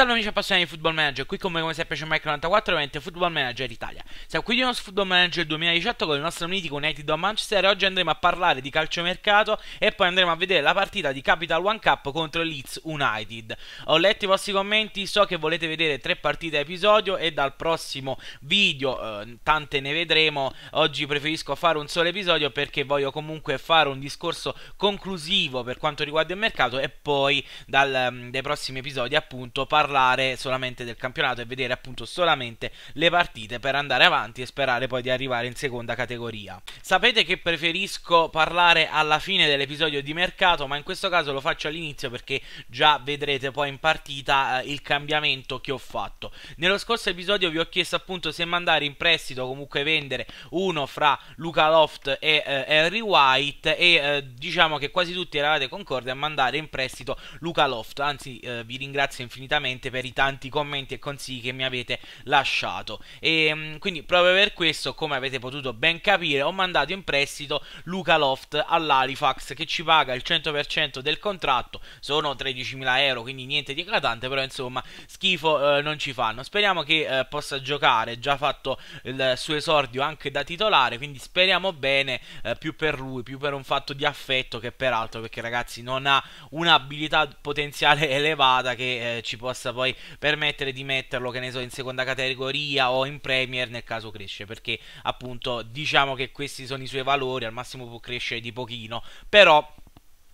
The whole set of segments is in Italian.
Salve amici appassionati di Football Manager, qui come, come sempre c'è Mike94 ovviamente Football Manager Italia. Siamo qui di nostro Football Manager 2018 con il nostro mitico United of Manchester e oggi andremo a parlare di calciomercato e poi andremo a vedere la partita di Capital One Cup contro Leeds United. Ho letto i vostri commenti, so che volete vedere tre partite a episodio e dal prossimo video, eh, tante ne vedremo, oggi preferisco fare un solo episodio perché voglio comunque fare un discorso conclusivo per quanto riguarda il mercato e poi dal, mm, dai prossimi episodi appunto parlare parlare solamente del campionato e vedere appunto solamente le partite per andare avanti e sperare poi di arrivare in seconda categoria. Sapete che preferisco parlare alla fine dell'episodio di mercato, ma in questo caso lo faccio all'inizio perché già vedrete poi in partita eh, il cambiamento che ho fatto. Nello scorso episodio vi ho chiesto appunto se mandare in prestito o comunque vendere uno fra Luca Loft e eh, Henry White e eh, diciamo che quasi tutti eravate concordi a mandare in prestito Luca Loft, anzi eh, vi ringrazio infinitamente veramente per i tanti commenti e consigli che mi avete lasciato. E ehm, quindi proprio per questo, come avete potuto ben capire, ho mandato in prestito Luca Loft all'Halifax che ci paga il 100% del contratto, sono 13.000 euro, quindi niente di eclatante, però insomma schifo eh, non ci fanno. Speriamo che eh, possa giocare, già fatto il suo esordio anche da titolare, quindi speriamo bene eh, più per lui, più per un fatto di affetto che per altro, perché ragazzi non ha un'abilità potenziale elevata che eh, ci possa possa poi permettere di metterlo, che ne so, in seconda categoria o in Premier nel caso cresce, perché appunto diciamo che questi sono i suoi valori, al massimo può crescere di pochino, però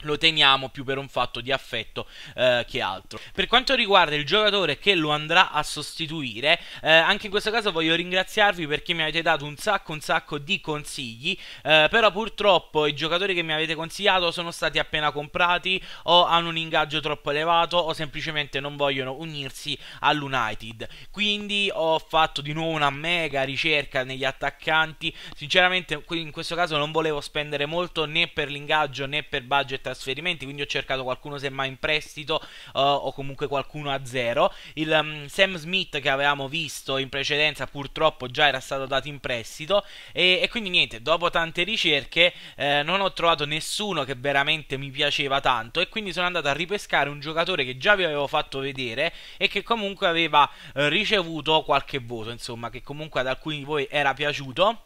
lo teniamo più per un fatto di affetto eh, che altro. Per quanto riguarda il giocatore che lo andrà a sostituire, eh, anche in questo caso voglio ringraziarvi perché mi avete dato un sacco un sacco di consigli, eh, però purtroppo i giocatori che mi avete consigliato sono stati appena comprati o hanno un ingaggio troppo elevato o semplicemente non vogliono unirsi all'United. Quindi ho fatto di nuovo una mega ricerca negli attaccanti, sinceramente in questo caso non volevo spendere molto né per l'ingaggio né per budget trasferimenti, quindi ho cercato qualcuno semmai in prestito uh, o comunque qualcuno a zero. Il um, Sam Smith che avevamo visto in precedenza purtroppo già era stato dato in prestito e, e quindi niente, dopo tante ricerche eh, non ho trovato nessuno che veramente mi piaceva tanto e quindi sono andato a ripescare un giocatore che già vi avevo fatto vedere e che comunque aveva eh, ricevuto qualche voto, insomma, che comunque ad alcuni di voi era piaciuto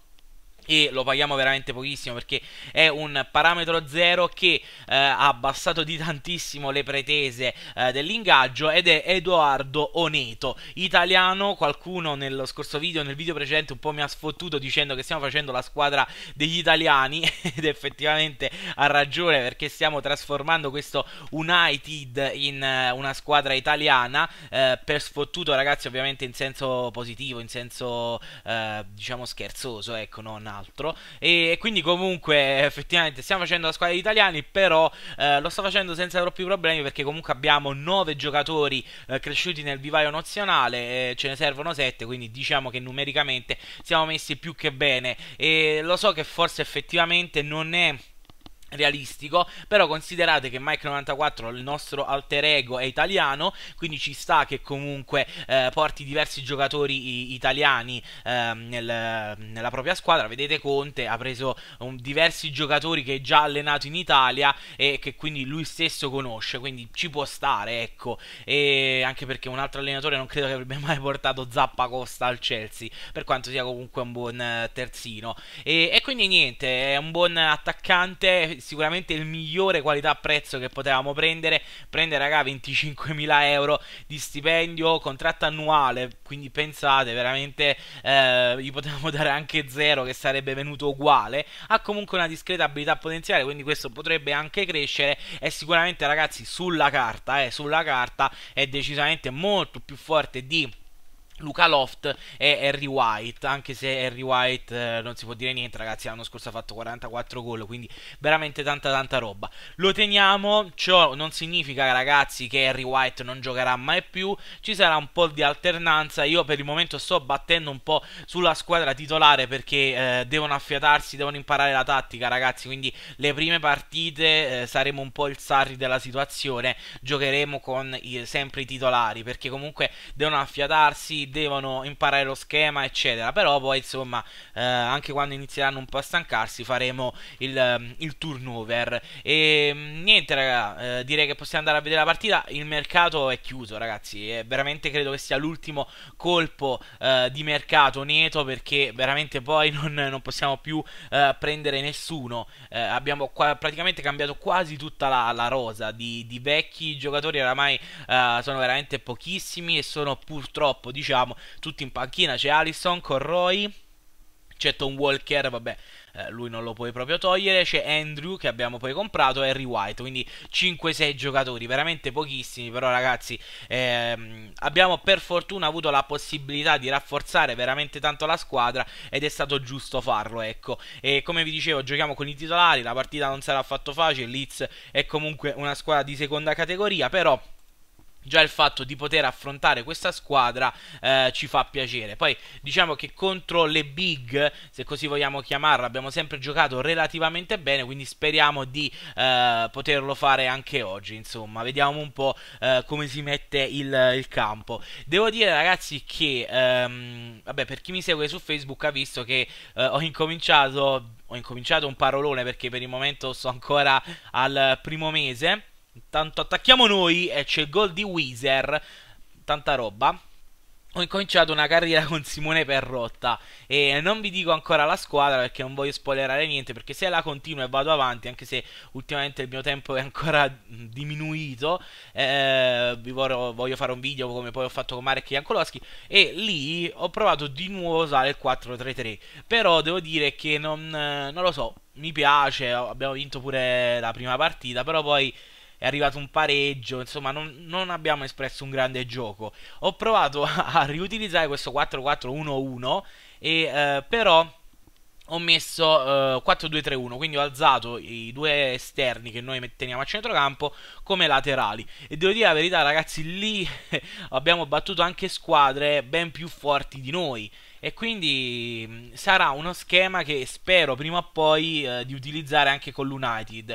e lo paghiamo veramente pochissimo perché è un parametro zero che eh, ha abbassato di tantissimo le pretese eh, dell'ingaggio ed è Edoardo Oneto, italiano, qualcuno nello scorso video, nel video precedente un po' mi ha sfottuto dicendo che stiamo facendo la squadra degli italiani ed effettivamente ha ragione perché stiamo trasformando questo United in uh, una squadra italiana eh, per sfottuto ragazzi ovviamente in senso positivo, in senso eh, diciamo scherzoso, ecco, non a altro. E quindi comunque effettivamente stiamo facendo la squadra di italiani, però eh, lo sto facendo senza troppi problemi perché comunque abbiamo 9 giocatori eh, cresciuti nel vivaio nazionale, eh, ce ne servono 7, quindi diciamo che numericamente siamo messi più che bene. E lo so che forse effettivamente non è realistico, però considerate che Mike 94 il nostro alter ego è italiano, quindi ci sta che comunque eh, porti diversi giocatori italiani eh, nel, nella propria squadra, vedete Conte ha preso um, diversi giocatori che è già allenato in Italia e che quindi lui stesso conosce, quindi ci può stare, ecco, e anche perché un altro allenatore non credo che avrebbe mai portato Zappa Costa al Chelsea, per quanto sia comunque un buon eh, terzino e, e quindi niente, è un buon attaccante sicuramente il migliore qualità-prezzo che potevamo prendere. Prende, raga, 25.000 euro di stipendio, contratto annuale. Quindi pensate, veramente eh, gli potevamo dare anche zero che sarebbe venuto uguale. Ha comunque una discreta abilità potenziale, quindi questo potrebbe anche crescere. E sicuramente, ragazzi, sulla carta, eh, sulla carta è decisamente molto più forte di Luca Loft e Harry White, anche se Harry White eh, non si può dire niente ragazzi, l'anno scorso ha fatto 44 gol, quindi veramente tanta tanta roba. Lo teniamo, ciò non significa ragazzi che Harry White non giocherà mai più, ci sarà un po' di alternanza, io per il momento sto battendo un po' sulla squadra titolare perché eh, devono affiatarsi, devono imparare la tattica ragazzi, quindi le prime partite eh, saremo un po' il Sarri della situazione, giocheremo con i, sempre i titolari perché comunque devono affiatarsi devono imparare lo schema, eccetera. Però poi, insomma, eh, anche quando inizieranno un po' a stancarsi, faremo il, mm, il turnover. E mm, niente, raga, eh, direi che possiamo andare a vedere la partita. Il mercato è chiuso, ragazzi. E veramente credo che sia l'ultimo colpo eh, di mercato netto perché veramente poi non, non possiamo più eh, prendere nessuno. Eh, abbiamo qua, praticamente cambiato quasi tutta la, la rosa di, di, vecchi giocatori. Oramai eh, sono veramente pochissimi e sono purtroppo, diciamo dicevamo, tutti in panchina, c'è Allison, Roy, c'è Tom Walker, vabbè, eh, lui non lo puoi proprio togliere, c'è Andrew che abbiamo poi comprato, Harry White, quindi 5-6 giocatori, veramente pochissimi, però ragazzi ehm, abbiamo per fortuna avuto la possibilità di rafforzare veramente tanto la squadra ed è stato giusto farlo, ecco. E come vi dicevo, giochiamo con i titolari, la partita non sarà affatto facile, Leeds è comunque una squadra di seconda categoria, però già il fatto di poter affrontare questa squadra eh, ci fa piacere. Poi diciamo che contro le big, se così vogliamo chiamarla, abbiamo sempre giocato relativamente bene, quindi speriamo di eh, poterlo fare anche oggi, insomma, vediamo un po' eh, come si mette il, il, campo. Devo dire ragazzi che ehm, vabbè, per chi mi segue su Facebook ha visto che eh, ho incominciato ho incominciato un parolone perché per il momento sto ancora al primo mese Intanto attacchiamo noi e c'è il gol di Weezer. Tanta roba ho incominciato una carriera con Simone Perrotta e non vi dico ancora la squadra perché non voglio spoilerare niente perché se la continuo e vado avanti anche se ultimamente il mio tempo è ancora diminuito eh, vi voglio, voglio, fare un video come poi ho fatto con Marek Jankolowski e lì ho provato di nuovo a usare il 4-3-3 però devo dire che non, eh, non lo so mi piace abbiamo vinto pure la prima partita però poi è arrivato un pareggio, insomma non, non abbiamo espresso un grande gioco. Ho provato a riutilizzare questo 4-4-1-1 e eh, però ho messo eh, 4-2-3-1, quindi ho alzato i due esterni che noi teniamo a centrocampo come laterali. E devo dire la verità, ragazzi, lì abbiamo battuto anche squadre ben più forti di noi. E quindi mm, sarà uno schema che spero prima o poi eh, di utilizzare anche con l'United.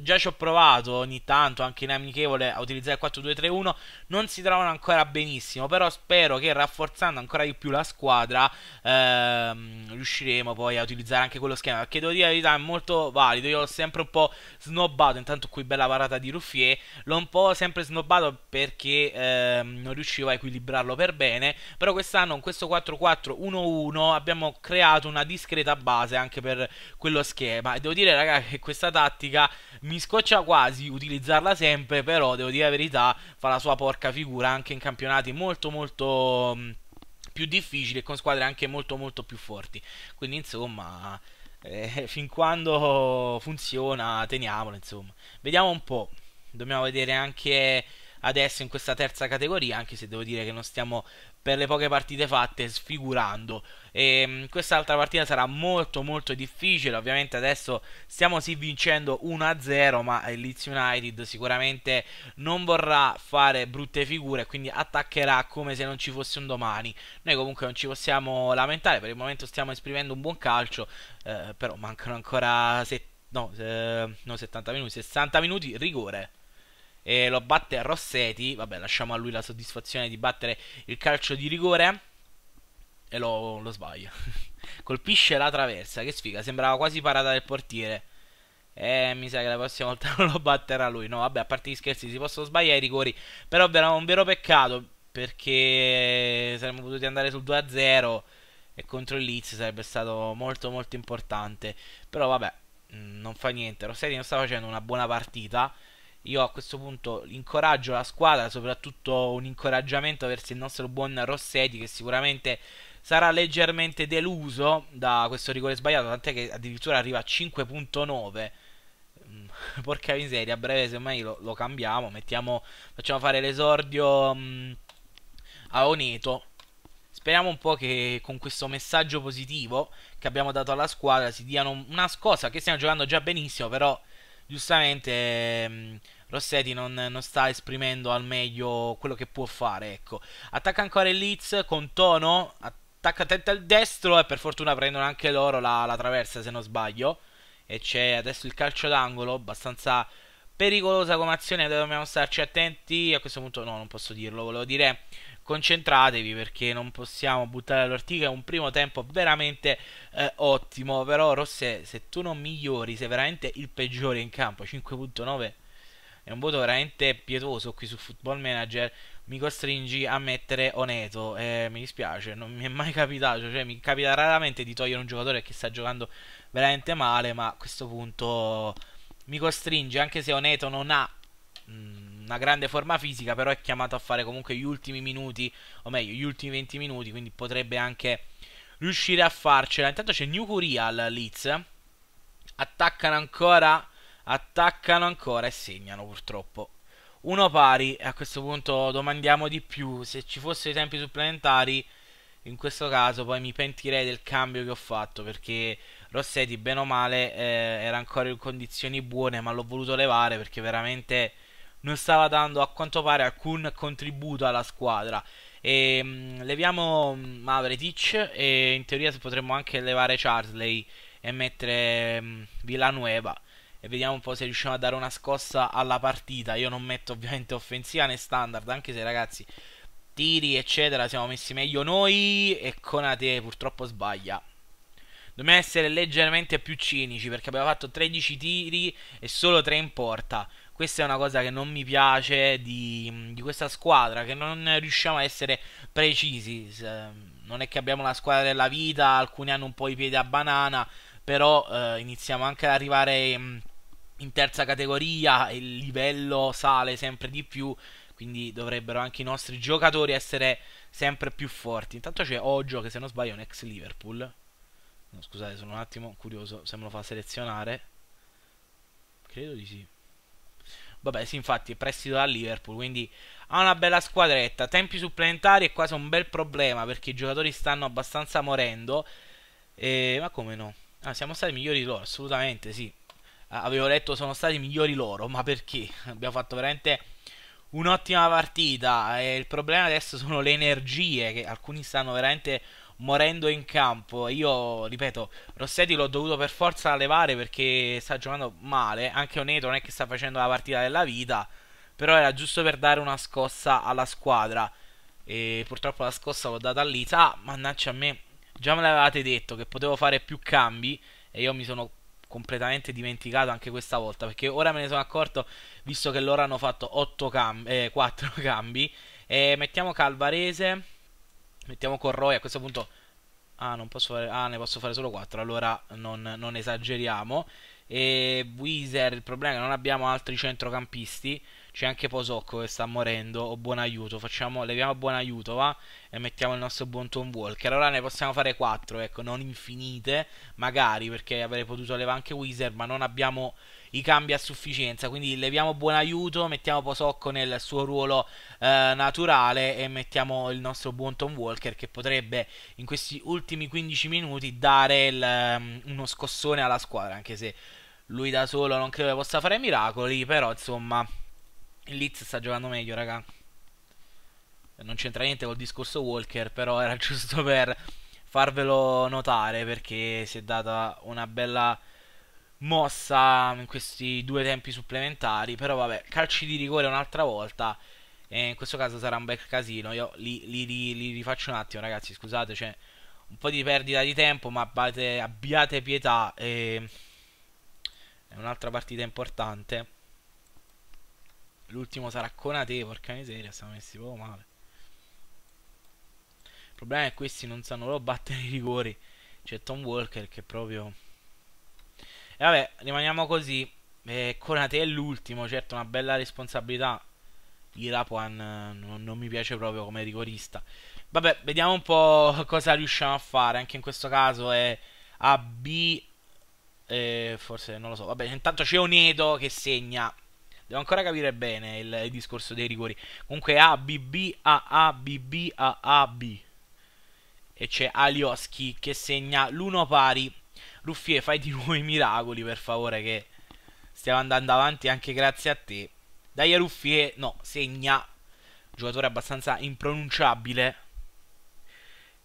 già ci ho provato ogni tanto, anche in amichevole, a utilizzare il 4-2-3-1. Non si trovano ancora benissimo, però spero che rafforzando ancora di più la squadra ehm, riusciremo poi a utilizzare anche quello schema. Perché devo dire la verità, è molto valido. Io l'ho sempre un po' snobbato. Intanto qui bella parata di Ruffier perché l'ho un po' sempre snobbato perché eh, non riuscivo a equilibrarlo per bene, però quest'anno con questo 4-4-1-1 abbiamo creato una discreta base anche per quello schema e devo dire ragazzi che questa tattica mi scoccia quasi utilizzarla sempre, però devo dire la verità fa la sua porca figura anche in campionati molto molto mm, più difficili e con squadre anche molto molto più forti. Quindi insomma... Eh, fin quando funziona, teniamolo, insomma. Vediamo un po' dobbiamo vedere anche adesso in questa terza categoria, anche se devo dire che non stiamo per le poche partite fatte sfigurando. E, ehm, quest'altra partita sarà molto molto difficile, ovviamente adesso stiamo sì vincendo 1-0, ma il Leeds United sicuramente non vorrà fare brutte figure, quindi attaccherà come se non ci fosse un domani. Noi comunque non ci possiamo lamentare, per il momento stiamo esprimendo un buon calcio, eh, però mancano ancora set- no, eh, no 70 minuti, 60 minuti, rigore e lo batte Rossetti, vabbè lasciamo a lui la soddisfazione di battere il calcio di rigore e lo, lo sbaglia. Colpisce la traversa, che sfiga, sembrava quasi parata del portiere. Eh, mi sa che la prossima volta non lo batterà lui. No, vabbè, a parte gli scherzi, si possono sbagliare i rigori. Però era un vero peccato perché saremmo potuti andare sul 2-0 e contro il Leeds sarebbe stato molto molto importante. Però vabbè, mm, non fa niente. Rossetti non sta facendo una buona partita. Io a questo punto incoraggio la squadra, soprattutto un incoraggiamento verso il nostro buon Rossetti che sicuramente sarà leggermente deluso da questo rigore sbagliato, tant'è che addirittura arriva a 5.9. Mm, porca miseria, a breve semmai lo, lo cambiamo, mettiamo, facciamo fare l'esordio mh, mm, a Oneto. Speriamo un po' che con questo messaggio positivo che abbiamo dato alla squadra si diano una scossa, che stiamo giocando già benissimo, però giustamente mh, mm, Rossetti non, non, sta esprimendo al meglio quello che può fare, ecco. Attacca ancora il Leeds con Tono, attacca tenta al destro e per fortuna prendono anche loro la, la traversa se non sbaglio. E c'è adesso il calcio d'angolo, abbastanza pericolosa come azione, dobbiamo starci attenti. A questo punto no, non posso dirlo, volevo dire concentratevi perché non possiamo buttare è un primo tempo veramente eh, ottimo. Però Rossetti, se tu non migliori, sei veramente il peggiore in campo, 5.9 è un voto veramente pietoso qui su Football Manager, mi costringi a mettere Oneto, eh, mi dispiace, non mi è mai capitato, cioè mi capita raramente di togliere un giocatore che sta giocando veramente male, ma a questo punto mi costringe, anche se Oneto non ha mh, mm, una grande forma fisica, però è chiamato a fare comunque gli ultimi minuti, o meglio, gli ultimi 20 minuti, quindi potrebbe anche riuscire a farcela. Intanto c'è New Curial Leeds. Attaccano ancora attaccano ancora e segnano purtroppo. Uno pari, a questo punto domandiamo di più, se ci fossero i tempi supplementari in questo caso poi mi pentirei del cambio che ho fatto perché Rossetti bene o male eh, era ancora in condizioni buone ma l'ho voluto levare perché veramente non stava dando a quanto pare alcun contributo alla squadra e ehm, mh, leviamo mm, Mavretic e in teoria potremmo anche levare Charsley e mettere mh, mm, Villanueva e vediamo un po' se riusciamo a dare una scossa alla partita. Io non metto ovviamente offensiva né standard, anche se ragazzi tiri eccetera siamo messi meglio noi e con Conate purtroppo sbaglia. Dobbiamo essere leggermente più cinici perché abbiamo fatto 13 tiri e solo 3 in porta. Questa è una cosa che non mi piace di, di questa squadra, che non riusciamo a essere precisi. Ehm, non è che abbiamo la squadra della vita, alcuni hanno un po' i piedi a banana, però eh, iniziamo anche ad arrivare... Mh, mm, in terza categoria il livello sale sempre di più, quindi dovrebbero anche i nostri giocatori essere sempre più forti. Intanto c'è Ojo che se non sbaglio è un ex Liverpool. No, scusate, sono un attimo curioso se me lo fa selezionare. Credo di sì. Vabbè, sì, infatti è prestito da Liverpool, quindi ha una bella squadretta. Tempi supplementari è quasi un bel problema perché i giocatori stanno abbastanza morendo. E... Eh, ma come no? Ah, siamo stati migliori di loro, assolutamente sì avevo letto sono stati migliori loro, ma perché? Abbiamo fatto veramente un'ottima partita e il problema adesso sono le energie che alcuni stanno veramente morendo in campo. Io ripeto, Rossetti l'ho dovuto per forza levare perché sta giocando male, anche Oneto non è che sta facendo la partita della vita, però era giusto per dare una scossa alla squadra. E purtroppo la scossa l'ho data lì. Ah, mannaggia a me. Già me l'avevate detto che potevo fare più cambi e io mi sono completamente dimenticato anche questa volta perché ora me ne sono accorto visto che loro hanno fatto 8 cam- eh, 4 cambi eh, mettiamo Calvarese mettiamo Corroia a questo punto ah, fare... ah ne posso fare solo 4 allora non, non esageriamo e Weezer il problema è che non abbiamo altri centrocampisti c'è anche Posocco che sta morendo. O oh, buon aiuto. Facciamo, leviamo buon aiuto, va? E mettiamo il nostro buon Tom Walker. Allora ne possiamo fare 4, ecco, non infinite. Magari perché avrei potuto levare anche Wizard, ma non abbiamo i cambi a sufficienza. Quindi leviamo buon aiuto, mettiamo Posocco nel suo ruolo eh, naturale e mettiamo il nostro buon Tom Walker che potrebbe in questi ultimi 15 minuti dare il, um, uno scossone alla squadra, anche se lui da solo non credo possa fare miracoli, però insomma il Leeds sta giocando meglio, raga. Non c'entra niente col discorso Walker, però era giusto per farvelo notare perché si è data una bella mossa in questi due tempi supplementari. Però vabbè, calci di rigore un'altra volta. E in questo caso sarà un bel casino. Io li, li, li, li rifaccio un attimo, ragazzi. Scusate, c'è un po' di perdita di tempo, ma abbiate, abbiate pietà. E... È un'altra partita importante. L'ultimo sarà Conate, porca miseria, siamo messi proprio male. Il problema è che questi non sanno loro battere i rigori. C'è Tom Walker che proprio... E vabbè, rimaniamo così. Eh, Conate è l'ultimo, certo, una bella responsabilità. Irapuan eh, non, non mi piace proprio come rigorista. Vabbè, vediamo un po' cosa riusciamo a fare. Anche in questo caso è AB... Eh, forse non lo so. Vabbè, intanto c'è Onedo che segna Devo ancora capire bene il, il discorso dei rigori. Comunque A, B, B, A, A, B, B, A, A, B. E c'è Alioski che segna l'uno pari. Ruffie, fai di nuovo i miracoli, per favore, che stiamo andando avanti anche grazie a te. Dai a Ruffier, no, segna. Giocatore abbastanza impronunciabile.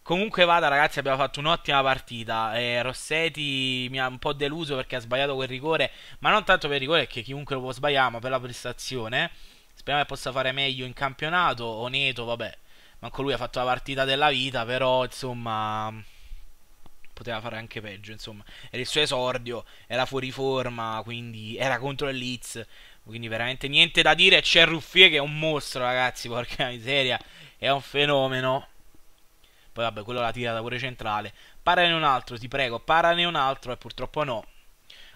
Comunque vada, ragazzi, abbiamo fatto un'ottima partita. Eh, Rossetti mi ha un po' deluso perché ha sbagliato quel rigore, ma non tanto per il rigore, che chiunque lo può sbagliare, ma per la prestazione. Speriamo che possa fare meglio in campionato. Oneto, vabbè, manco lui ha fatto la partita della vita, però insomma poteva fare anche peggio, insomma. Era il suo esordio, era fuori forma, quindi era contro il Leeds. Quindi veramente niente da dire. C'è Ruffie che è un mostro, ragazzi, porca miseria. È un fenomeno poi vabbè, quello l'ha tirata pure centrale. Parane un altro, ti prego, parane un altro e purtroppo no.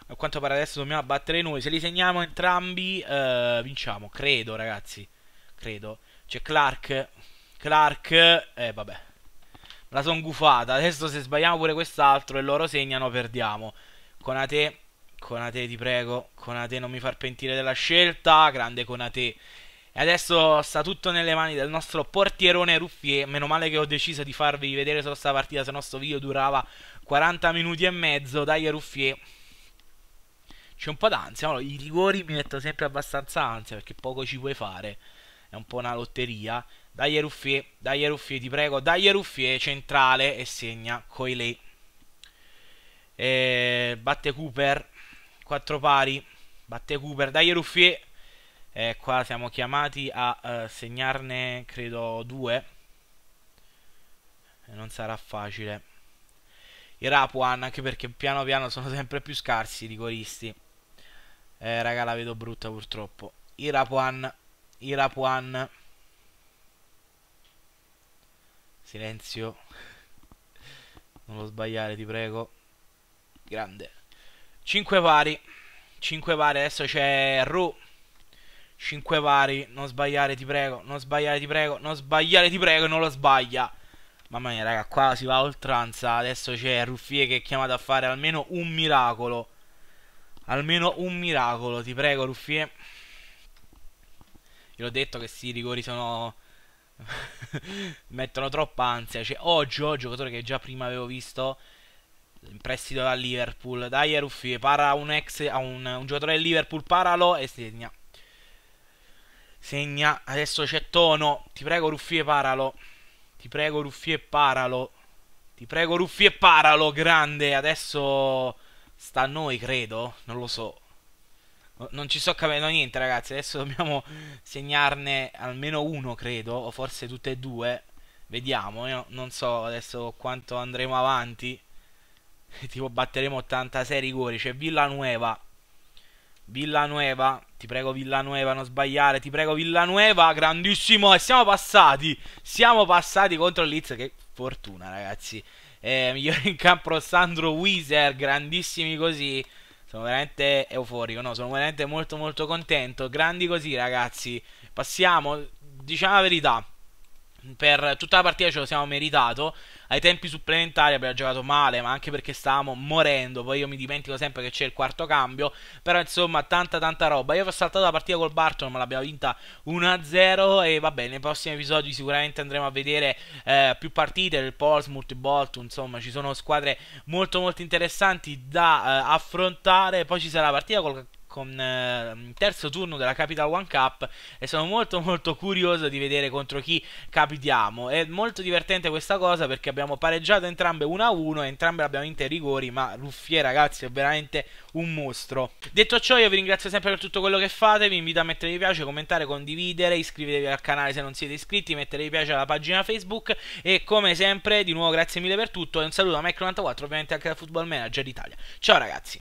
A quanto pare adesso dobbiamo abbattere noi. Se li segniamo entrambi, eh, vinciamo, credo ragazzi. Credo. C'è Clark. Clark, eh vabbè. Me la son gufata. Adesso se sbagliamo pure quest'altro e loro segnano, perdiamo. Con a te, ti prego, Con a te, non mi far pentire della scelta. Grande con a te. E adesso sta tutto nelle mani del nostro portierone Ruffier. Meno male che ho deciso di farvi vedere solo sta partita, se no sto video durava 40 minuti e mezzo. Dai Ruffier. C'è un po' d'ansia, no? i rigori mi mettono sempre abbastanza ansia perché poco ci puoi fare. È un po' una lotteria. Dai Ruffier, dai Ruffier, ti prego. Dai Ruffier, centrale e segna Coiley. E... Eh, batte Cooper, 4 pari. Batte Cooper, dai Ruffier eh, qua siamo chiamati a eh, segnarne credo due e eh, non sarà facile i Rapuan anche perché piano piano sono sempre più scarsi i rigoristi eh raga la vedo brutta purtroppo i Rapuan i Rapuan silenzio non lo sbagliare ti prego grande 5 pari 5 pari adesso c'è Ru 5 pari, non sbagliare ti prego, non sbagliare ti prego, non sbagliare ti prego, e non lo sbaglia. Mamma mia raga, qua si va a oltranza, adesso c'è Ruffie che è chiamato a fare almeno un miracolo. Almeno un miracolo, ti prego Ruffie. Io l'ho detto che sì, i rigori sono... mettono troppa ansia. Cioè, Oggio, giocatore che già prima avevo visto, in prestito da Liverpool. Dai Ruffie, para un ex, a un, un giocatore del Liverpool, paralo e segna. Segna, adesso c'è Tono. Ti prego Ruffi e paralo. Ti prego Ruffi e paralo. Ti prego Ruffi e paralo, grande. Adesso sta a noi, credo. Non lo so. Non ci sto capendo niente, ragazzi. Adesso dobbiamo segnarne almeno uno, credo. O forse tutte e due. Vediamo. Io non so adesso quanto andremo avanti. tipo batteremo 86 rigori. C'è Villanueva Villanueva, ti prego Villanueva, non sbagliare, ti prego Villanueva, grandissimo, e siamo passati, siamo passati contro Leeds, che fortuna ragazzi, eh, migliore in campo Sandro Wieser, grandissimi così, sono veramente euforico, no, sono veramente molto molto contento, grandi così ragazzi, passiamo, diciamo la verità, per tutta la partita ce lo siamo meritato, ai tempi supplementari abbiamo giocato male, ma anche perché stavamo morendo. Poi io mi dimentico sempre che c'è il quarto cambio. Però insomma, tanta tanta roba. Io ho saltato la partita col Barton, ma l'abbiamo vinta 1-0. E vabbè, nei prossimi episodi sicuramente andremo a vedere eh, più partite. Il Portsmouth, il insomma, ci sono squadre molto molto interessanti da eh, affrontare. Poi ci sarà la partita col con eh, terzo turno della Capital One Cup e sono molto molto curioso di vedere contro chi capitiamo. È molto divertente questa cosa perché abbiamo pareggiato entrambe 1-1, entrambe abbiamo vinto i rigori, ma Ruffier ragazzi è veramente un mostro. Detto ciò io vi ringrazio sempre per tutto quello che fate, vi invito a mettere mi piace, commentare, condividere, iscrivetevi al canale se non siete iscritti, mettere mi piace alla pagina Facebook e come sempre di nuovo grazie mille per tutto e un saluto a Mike94 ovviamente anche da Football Manager d'Italia. Ciao ragazzi!